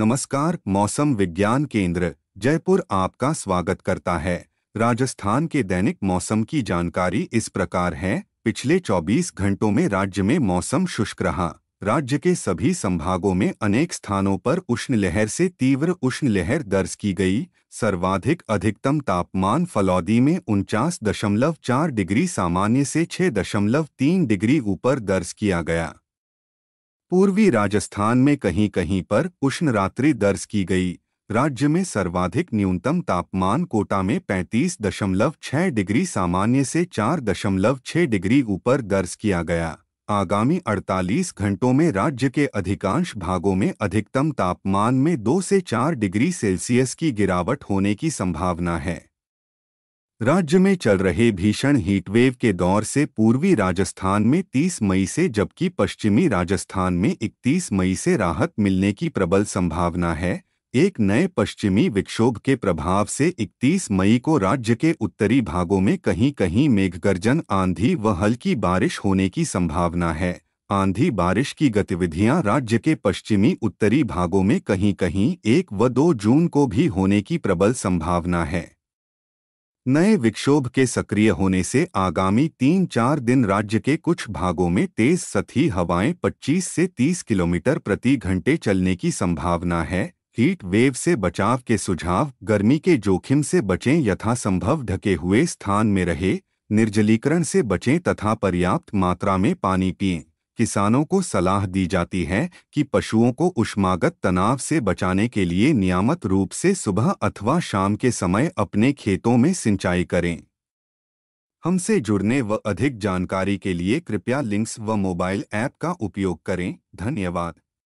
नमस्कार मौसम विज्ञान केंद्र जयपुर आपका स्वागत करता है राजस्थान के दैनिक मौसम की जानकारी इस प्रकार है पिछले 24 घंटों में राज्य में मौसम शुष्क रहा राज्य के सभी संभागों में अनेक स्थानों पर उष्ण लहर से तीव्र उष्ण लहर दर्ज की गई सर्वाधिक अधिकतम तापमान फलौदी में उनचास दशमलव चार डिग्री सामान्य से छह दशमलव तीन डिग्री ऊपर दर्ज किया गया पूर्वी राजस्थान में कहीं कहीं पर उष्ण रात्रि दर्ज की गई राज्य में सर्वाधिक न्यूनतम तापमान कोटा में 35.6 डिग्री सामान्य से 4.6 डिग्री ऊपर दर्ज किया गया आगामी 48 घंटों में राज्य के अधिकांश भागों में अधिकतम तापमान में 2 से 4 डिग्री सेल्सियस की गिरावट होने की संभावना है राज्य में चल रहे भीषण हीटवेव के दौर से पूर्वी राजस्थान में 30 मई से जबकि पश्चिमी राजस्थान में 31 मई से राहत मिलने की प्रबल संभावना है एक नए पश्चिमी विक्षोभ के प्रभाव से 31 मई को राज्य के उत्तरी भागों में कहीं कहीं मेघगर्जन आंधी व हल्की बारिश होने की संभावना है आंधी बारिश की गतिविधियां राज्य के पश्चिमी उत्तरी भागों में कहीं कहीं एक व दो जून को भी होने की प्रबल संभावना है नए विक्षोभ के सक्रिय होने से आगामी तीन चार दिन राज्य के कुछ भागों में तेज सतही हवाएं 25 से 30 किलोमीटर प्रति घंटे चलने की संभावना है हीट वेव से बचाव के सुझाव गर्मी के जोखिम से बचें यथासंभव ढके हुए स्थान में रहें निर्जलीकरण से बचें तथा पर्याप्त मात्रा में पानी पिएं किसानों को सलाह दी जाती है कि पशुओं को उष्मागत तनाव से बचाने के लिए नियामत रूप से सुबह अथवा शाम के समय अपने खेतों में सिंचाई करें हमसे जुड़ने व अधिक जानकारी के लिए कृपया लिंक्स व मोबाइल ऐप का उपयोग करें धन्यवाद